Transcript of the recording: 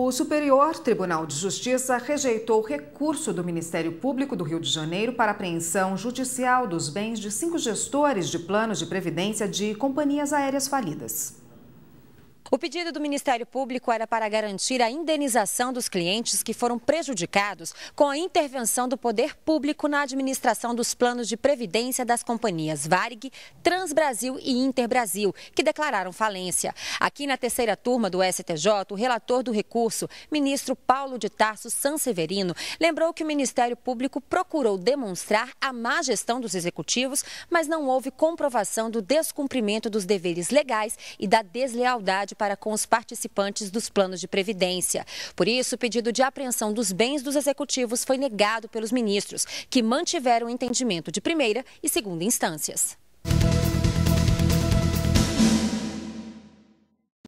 O Superior Tribunal de Justiça rejeitou o recurso do Ministério Público do Rio de Janeiro para apreensão judicial dos bens de cinco gestores de planos de previdência de companhias aéreas falidas. O pedido do Ministério Público era para garantir a indenização dos clientes que foram prejudicados com a intervenção do poder público na administração dos planos de previdência das companhias Varig, Transbrasil e Interbrasil, que declararam falência. Aqui na terceira turma do STJ, o relator do recurso, ministro Paulo de Tarso Sanseverino, lembrou que o Ministério Público procurou demonstrar a má gestão dos executivos, mas não houve comprovação do descumprimento dos deveres legais e da deslealdade para com os participantes dos planos de previdência. Por isso, o pedido de apreensão dos bens dos executivos foi negado pelos ministros, que mantiveram o entendimento de primeira e segunda instâncias.